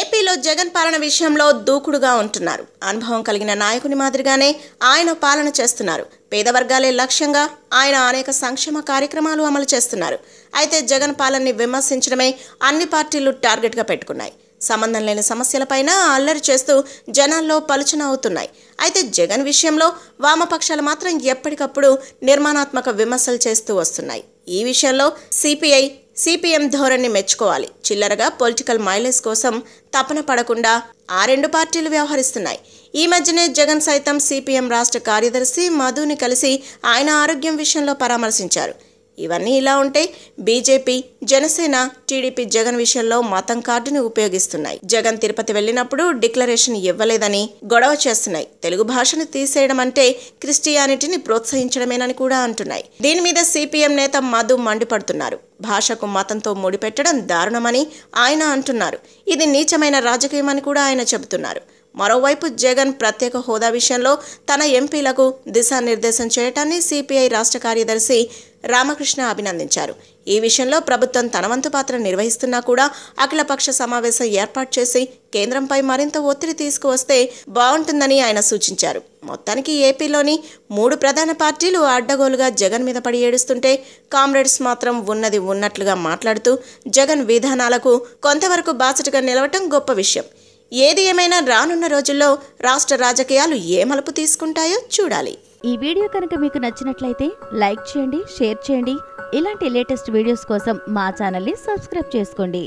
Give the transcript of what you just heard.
ఏపీలో జగన్ పాలన విషయంలో దూకుడుగా ఉంటున్నారు అనుభవం కలిగిన నాయకుని మాదిరిగానే ఆయన పాలన చేస్తున్నారు పేద వర్గాలే లక్ష్యంగా ఆయన అనేక సంక్షేమ కార్యక్రమాలు అమలు చేస్తున్నారు అయితే జగన్ పాలనని విమర్శించడమే అన్ని పార్టీలు టార్గెట్గా పెట్టుకున్నాయి సంబంధం లేని సమస్యలపైన అల్లరి చేస్తూ జనాల్లో పలుచన అవుతున్నాయి అయితే జగన్ విషయంలో వామపక్షాలు మాత్రం ఎప్పటికప్పుడు నిర్మాణాత్మక విమర్శలు చేస్తూ వస్తున్నాయి ఈ విషయంలో సిపిఐ సిపిఎం ధోరణి మెచ్చుకోవాలి చిల్లరగా పొలిటికల్ మైలేజ్ కోసం తపన పడకుండా ఆ రెండు పార్టీలు వ్యవహరిస్తున్నాయి ఈ మధ్యనే జగన్ సైతం సిపిఎం రాష్ట్ర కార్యదర్శి మధుని కలిసి ఆయన ఆరోగ్యం విషయంలో పరామర్శించారు ఇవన్నీ ఇలా ఉంటే బీజేపీ జనసేన టీడీపీ జగన్ విషయంలో మతం కార్డుని ఉపయోగిస్తున్నాయి జగన్ తిరుపతి వెళ్ళినప్పుడు డిక్లరేషన్ ఇవ్వలేదని గొడవ చేస్తున్నాయి తెలుగు భాషను తీసేయడం అంటే క్రిస్టియానిటీని ప్రోత్సహించడమేనని కూడా అంటున్నాయి దీని మీద సిపిఎం నేత మధు మండిపడుతున్నారు భాషకు మతంతో ముడిపెట్టడం దారుణమని ఆయన అంటున్నారు ఇది నీచమైన రాజకీయమని కూడా ఆయన చెబుతున్నారు మరోవైపు జగన్ ప్రత్యేక హోదా విషయంలో తన ఎంపీలకు దిశానిర్దేశం చేయటాన్ని సిపిఐ రాష్ట్ర కార్యదర్శి రామకృష్ణ అభినందించారు ఈ విషయంలో ప్రభుత్వం తనవంతు పాత్ర నిర్వహిస్తున్నా కూడా అఖిలపక్ష సమావేశం ఏర్పాటు చేసి కేంద్రంపై మరింత ఒత్తిడి తీసుకువస్తే బాగుంటుందని ఆయన సూచించారు మొత్తానికి ఏపీలోని మూడు ప్రధాన పార్టీలు అడ్డగోలుగా జగన్ మీద పడి ఏడుస్తుంటే కామ్రేడ్స్ మాత్రం ఉన్నది ఉన్నట్లుగా మాట్లాడుతూ జగన్ విధానాలకు కొంతవరకు బాసటగా నిలవటం గొప్ప విషయం ఏది ఏమైనా రానున్న రోజుల్లో రాష్ట్ర రాజకీయాలు ఏ మలుపు తీసుకుంటాయో చూడాలి ఈ వీడియో కనుక మీకు నచ్చినట్లయితే లైక్ చేయండి షేర్ చేయండి ఇలాంటి లేటెస్ట్ వీడియోస్ కోసం మా ఛానల్ని సబ్స్క్రైబ్ చేసుకోండి